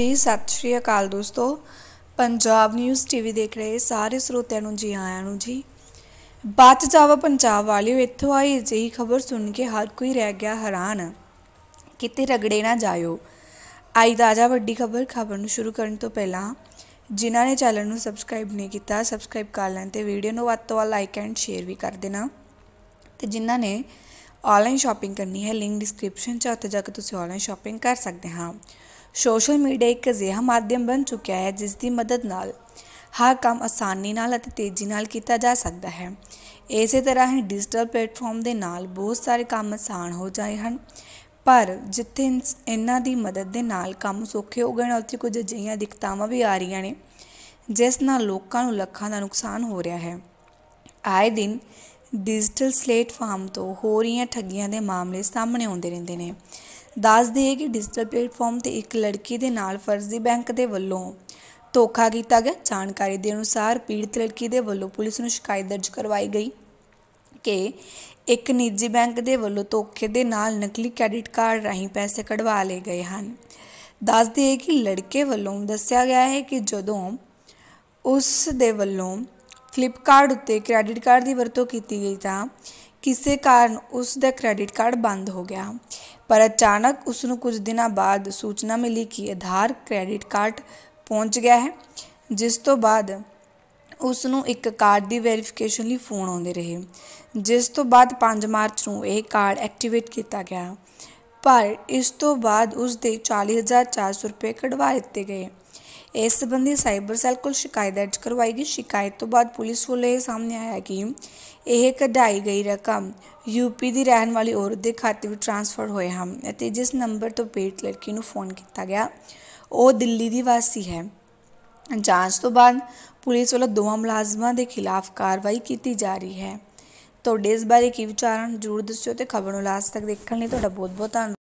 ਜੀ ਸਤਿ ਸ਼੍ਰੀ ਅਕਾਲ ਦੋਸਤੋ ਪੰਜਾਬ ਨਿਊਜ਼ ਟੀਵੀ ਦੇਖ ਰਹੇ ਸਾਰੇ ਸਰੋਤਿਆਂ ਨੂੰ ਜੀ ਆਇਆਂ ਨੂੰ ਜੀ ਬੱਚ ਜਾਵਾ ਪੰਜਾਬ ਵਾਲਿਓ ਇੱਥੋਂ ਆਈ ਜਿਹੀ ਖਬਰ ਸੁਣ ਕੇ ਹਰ ਕੋਈ ਰਹਿ ਗਿਆ ਹੈਰਾਨ ਕਿਤੇ ਰਗੜੇ ਨਾ ਜਾਇਓ ਆਈ ਤਾਜ਼ਾ ਵੱਡੀ ਖਬਰ ਖਬਰ ਨੂੰ ਸ਼ੁਰੂ ਕਰਨ ਤੋਂ ਪਹਿਲਾਂ ਜਿਨ੍ਹਾਂ ਨੇ ਚੈਨਲ ਨੂੰ ਸਬਸਕ੍ਰਾਈਬ ਨਹੀਂ ਕੀਤਾ ਸਬਸਕ੍ਰਾਈਬ ਕਰ ਲੈਣ ਤੇ ਵੀਡੀਓ ਨੂੰ ਵੱਧ ਤੋਂ ਵੱਧ ਲਾਈਕ ਐਂਡ ਸ਼ੇਅਰ ਵੀ ਕਰ ਦੇਣਾ ਤੇ ਜਿਨ੍ਹਾਂ ਨੇ ਆਨਲਾਈਨ ਸ਼ਾਪਿੰਗ ਕਰਨੀ ਹੈ ਲਿੰਕ ਡਿਸਕ੍ਰਿਪਸ਼ਨ 'ਚ ਉੱਥੇ ਜਾ ਕੇ ਤੁਸੀਂ ਆਨਲਾਈਨ ਸ਼ਾਪਿੰਗ ਕਰ ਸਕਦੇ ਹਾਂ ਸੋਸ਼ਲ ਮੀਡੀਆ ਇੱਕ ਅਜਿਹਾ ਮਾਧਿਅਮ ਬਣ ਚੁੱਕਿਆ ਹੈ ਜਿਸ ਦੀ ਮਦਦ ਨਾਲ ਹਰ ਕੰਮ ਆਸਾਨੀ ਨਾਲ ਅਤੇ ਤੇਜ਼ੀ ਨਾਲ ਕੀਤਾ ਜਾ ਸਕਦਾ ਹੈ ਇਸੇ ਤਰ੍ਹਾਂ ਹੀ ਡਿਜੀਟਲ ਪਲੇਟਫਾਰਮ ਦੇ ਨਾਲ ਬਹੁਤ ਸਾਰੇ ਕੰਮ ਆਸਾਨ ਹੋ ਜਾਏ ਹਨ ਪਰ ਜਿੱਥੇ ਇਹਨਾਂ ਦੀ ਮਦਦ ਦੇ ਨਾਲ ਕੰਮ ਸੌਖੇ ਹੋ ਗਏ ਨੇ ਉੱਥੇ ਕੁਝ ਅਜਿਹੀਆਂ ਦਿੱਕਤਾਂ ਵੀ ਆ ਰਹੀਆਂ ਨੇ ਜਿਸ ਨਾਲ ਲੋਕਾਂ ਨੂੰ ਲੱਖਾਂ ਦਾ ਨੁਕਸਾਨ ਹੋ ਰਿਹਾ ਹੈ ਆਏ ਦਿਨ ਡਿਜੀਟਲ ਸਲੇਟ ਫਾਰਮ ਤੋਂ ਹੋ ਰਹੀਆਂ ਠੱਗੀਆਂ ਦੇ ਮਾਮਲੇ ਸਾਹਮਣੇ ਆਉਂਦੇ ਰਹਿੰਦੇ ਨੇ ਦੱਸ ਦਈਏ ਕਿ ਡਿਜੀਟਲ ਪਲੇਟਫਾਰਮ ਤੇ ਇੱਕ ਲੜਕੀ ਦੇ ਨਾਲ ਫਰਜ਼ੀ ਬੈਂਕ ਦੇ ਵੱਲੋਂ ਧੋਖਾ ਕੀਤਾ ਗਿਆ ਜਾਣਕਾਰੀ ਦੇ ਅਨੁਸਾਰ ਪੀੜਤ ਲੜਕੀ ਦੇ ਵੱਲੋਂ ਪੁਲਿਸ ਨੂੰ ਸ਼ਿਕਾਇਤ ਦਰਜ ਕਰਵਾਈ ਗਈ ਕਿ ਇੱਕ ਨਿੱਜੀ ਬੈਂਕ ਦੇ ਵੱਲੋਂ ਧੋਖੇ ਦੇ ਨਾਲ ਨਕਲੀ ਕ੍ਰੈਡਿਟ ਕਾਰਡ ਰਾਹੀਂ ਪੈਸੇ ਕਢਵਾ ਲਏ ਗਏ ਹਨ ਦੱਸ ਦਈਏ ਕਿ ਲੜਕੇ ਵੱਲੋਂ ਦੱਸਿਆ ਗਿਆ ਹੈ ਕਿ ਜਦੋਂ ਉਸ ਦੇ ਵੱਲੋਂ ਫਲਿੱਪਕਾਰਟ ਉੱਤੇ ਕ੍ਰੈਡਿਟ ਕਾਰਡ ਦੀ ਵਰਤੋਂ ਕੀਤੀ ਗਈ ਤਾਂ ਕਿਸੇ ਕਾਰਨ ਉਸ ਦਾ ਕ੍ਰੈਡਿਟ ਕਾਰਡ ਬੰਦ ਹੋ ਗਿਆ ਪਰ ਅਚਾਨਕ ਉਸ ਨੂੰ ਕੁਝ ਦਿਨਾਂ ਬਾਅਦ ਸੂਚਨਾ ਮਿਲੀ ਕਿ ਆਧਾਰ ਕ੍ਰੈਡਿਟ ਕਾਰਡ ਪਹੁੰਚ ਗਿਆ ਹੈ ਜਿਸ ਤੋਂ ਬਾਅਦ ਉਸ ਨੂੰ ਇੱਕ ਕਾਰਡ ਦੀ ਵੈਰੀਫਿਕੇਸ਼ਨ ਲਈ ਫੋਨ ਆਉਂਦੇ ਰਹੇ ਜਿਸ ਤੋਂ ਬਾਅਦ 5 ਮਾਰਚ ਨੂੰ ਇਹ ਕਾਰਡ ਐਕਟੀਵੇਟ ਕੀਤਾ ਗਿਆ ਪਰ ਇਸ ਤੋਂ ਬਾਅਦ ਉਸ ਦੇ 40400 ਰੁਪਏ ਕਢਵਾ ਦਿੱਤੇ ਗਏ ਇਸ ਸਬੰਧੀ ਸਾਈਬਰ ਸੈੱਲ ਕੋਲ ਸ਼ਿਕਾਇਤ ਦਰਜ ਕਰਵਾਈ ਗਈ ਸ਼ਿਕਾਇਤ ਤੋਂ ਬਾਅਦ ਪੁਲਿਸ ਵੱਲੋਂ ਇਹ ਸਾਹਮਣੇ ਆਇਆ ਕਿ ਇਹ ਕਢਾਈ ਗਈ ਰਕਮ ਯੂਪੀ ਦੀ ਰਹਿਣ ਵਾਲੀ ਔਰਤ ਦੇ ਖਾਤੇ ਵਿੱਚ ਟ੍ਰਾਂਸਫਰ ਹੋਏ ਹਨ ਅਤੇ ਜਿਸ ਨੰਬਰ ਤੋਂ ਪੇਟ ਲੜਕੀ ਨੂੰ ਫੋਨ ਕੀਤਾ ਗਿਆ ਉਹ ਦਿੱਲੀ ਦੀ ਵਾਸੀ ਹੈ ਜਾਂਚ ਤੋਂ ਬਾਅਦ ਪੁਲਿਸ ਵੱਲੋਂ ਦੋਵਾਂ ਮੁਲਾਜ਼ਮਾਂ ਦੇ ਖਿਲਾਫ ਕਾਰਵਾਈ ਕੀਤੀ ਜਾ ਰਹੀ ਹੈ ਤੁਹਾਡੇ ਇਸ ਬਾਰੇ ਕੀ ਵਿਚਾਰ ਹਨ ਜਰੂਰ ਦੱਸਿਓ ਤੇ ਖਬਰ ਨੂੰ ਲਾਸਟ ਤੱਕ ਦੇਖਣ ਲਈ ਤੁਹਾਡਾ ਬਹੁਤ ਬਹੁਤ ਧੰਨਵਾਦ